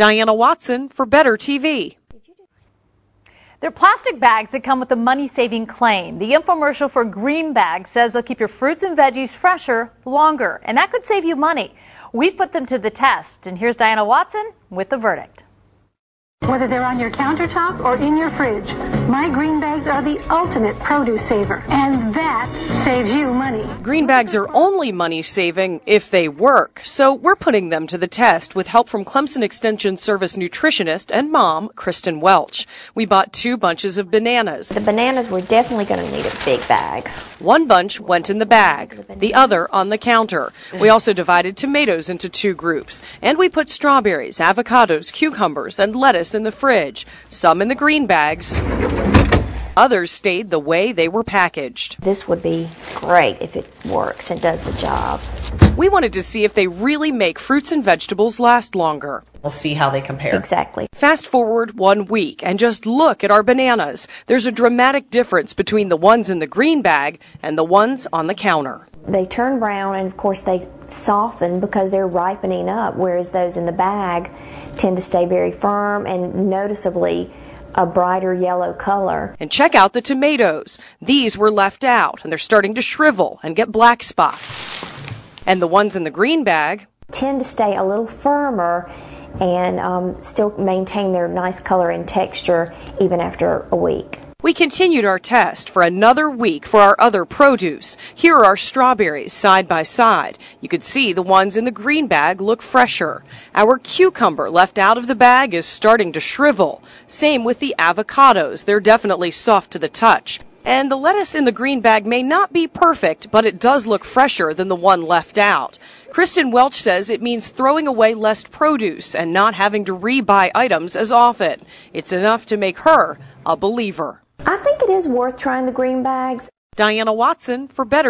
Diana Watson for Better TV. They're plastic bags that come with a money saving claim. The infomercial for Green Bag says they'll keep your fruits and veggies fresher longer, and that could save you money. We've put them to the test, and here's Diana Watson with the verdict. Whether they're on your countertop or in your fridge, my green bags are the ultimate produce saver, and that saves you money. Green bags are only money saving if they work, so we're putting them to the test with help from Clemson Extension Service nutritionist and mom, Kristen Welch. We bought two bunches of bananas. The bananas were definitely going to need a big bag. One bunch went in the bag, the other on the counter. We mm. also divided tomatoes into two groups, and we put strawberries, avocados, cucumbers, and lettuce in the fridge, some in the green bags. Others stayed the way they were packaged. This would be great if it works and does the job. We wanted to see if they really make fruits and vegetables last longer. We'll see how they compare. Exactly. Fast forward one week and just look at our bananas. There's a dramatic difference between the ones in the green bag and the ones on the counter they turn brown and of course they soften because they're ripening up, whereas those in the bag tend to stay very firm and noticeably a brighter yellow color. And check out the tomatoes. These were left out and they're starting to shrivel and get black spots. And the ones in the green bag tend to stay a little firmer and um, still maintain their nice color and texture even after a week. We continued our test for another week for our other produce. Here are our strawberries side by side. You can see the ones in the green bag look fresher. Our cucumber left out of the bag is starting to shrivel. Same with the avocados. They're definitely soft to the touch. And the lettuce in the green bag may not be perfect, but it does look fresher than the one left out. Kristen Welch says it means throwing away less produce and not having to re-buy items as often. It's enough to make her a believer. I think it is worth trying the green bags. Diana Watson for Better.